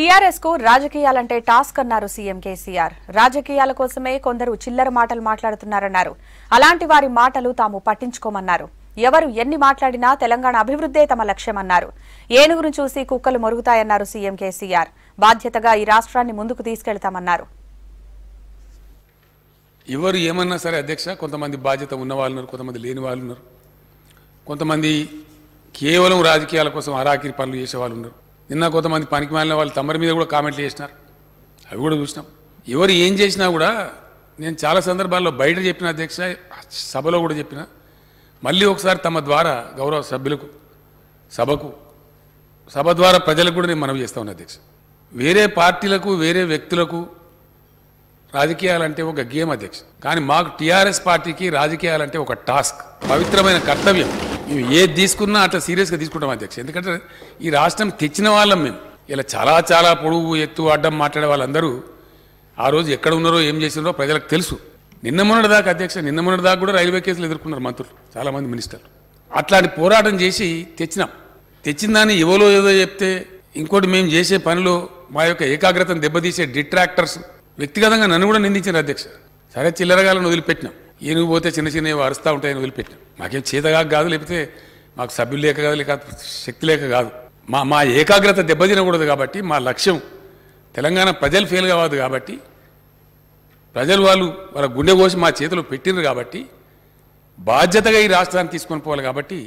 TRS కు రాజకీయాలంటే task అన్నారు సీఎం కేసీఆర్ రాజకీయాల కోసమే కొందరు చిల్లర మాటలు మాట్లాడుతున్నారన్నారు అలాంటి వారి మాటలు తాము పట్టించుకోమన్నారు ఎవరు ఎన్ని మాట్లాడినా తెలంగాణ అభివృద్దే తమ లక్ష్యమన్నారు ఏనుగును చూసి కుక్కలు మొరుగుతాయన్నారు సీఎం కేసీఆర్ బాధ్యతగా ఈ రాష్ట్రాన్ని ముందుకు తీసుకెళ్తామన్నారు ఎవరు ఏమన్నా సరే అధ్యక్ష కొంతమంది బాధ్యత ఉన్న వాళ్ళు ఉన్నారు కొంతమంది లేని వాళ్ళు ఉన్నారు కొంతమంది కేవలం రాజకీయాల కోసం అరాకిరి పనులు చేసే వాళ్ళు ఉన్నారు నిన్న కొంతమంది పనికి మాలిన వాళ్ళు తమరి మీద కూడా కామెంట్లు చేసినారు అవి కూడా చూసినాం ఎవరు ఏం చేసినా కూడా నేను చాలా సందర్భాల్లో బయట చెప్పిన అధ్యక్ష సభలో కూడా చెప్పిన మళ్ళీ ఒకసారి తమ ద్వారా గౌరవ సభ్యులకు సభకు సభ ద్వారా ప్రజలకు కూడా నేను మనవి చేస్తా ఉన్నా అధ్యక్ష వేరే పార్టీలకు వేరే వ్యక్తులకు రాజకీయాలంటే ఒక గేమ్ అధ్యక్ష కానీ మాకు టీఆర్ఎస్ పార్టీకి రాజకీయాలంటే ఒక టాస్క్ పవిత్రమైన కర్తవ్యం ఏది తీసుకున్నా అట్లా సీరియస్గా తీసుకుంటాం అధ్యక్ష ఎందుకంటే ఈ రాష్ట్రం తెచ్చిన వాళ్ళం మేము ఇలా చాలా చాలా పొడువు ఎత్తు అడ్డం మాట్లాడే వాళ్ళందరూ ఆ రోజు ఎక్కడ ఉన్నారో ఏం చేసినారో ప్రజలకు తెలుసు నిన్న మొన్నటి దాకా అధ్యక్ష నిన్న మొన్నటి దాకా కూడా రైల్వే కేసులు ఎదుర్కొన్నారు మంత్రులు చాలామంది మినిస్టర్లు అట్లాంటి పోరాటం చేసి తెచ్చినాం తెచ్చిన దాన్ని ఎవరో ఏదో చెప్తే ఇంకోటి మేము చేసే పనిలో మా యొక్క ఏకాగ్రతను దెబ్బతీసే డిట్రాక్టర్స్ వ్యక్తిగతంగా నన్ను కూడా నిందించారు అధ్యక్ష సరే చిల్లరగాలను వదిలిపెట్టినాం ఏనుగు పోతే చిన్న చిన్నవి అరుస్తూ ఉంటాయి ఆయన వదిలిపెట్టిన మాకేం చేతగా కాదు లేకపోతే మాకు సభ్యులు లేక కాదు లేక శక్తి లేక కాదు మా మా ఏకాగ్రత దెబ్బతినకూడదు కాబట్టి మా లక్ష్యం తెలంగాణ ప్రజలు ఫెయిల్ కావద్దు కాబట్టి ప్రజలు వాళ్ళు వాళ్ళ గుండె కోసి మా చేతిలో పెట్టినారు కాబట్టి బాధ్యతగా ఈ రాష్ట్రాన్ని తీసుకొని పోవాలి కాబట్టి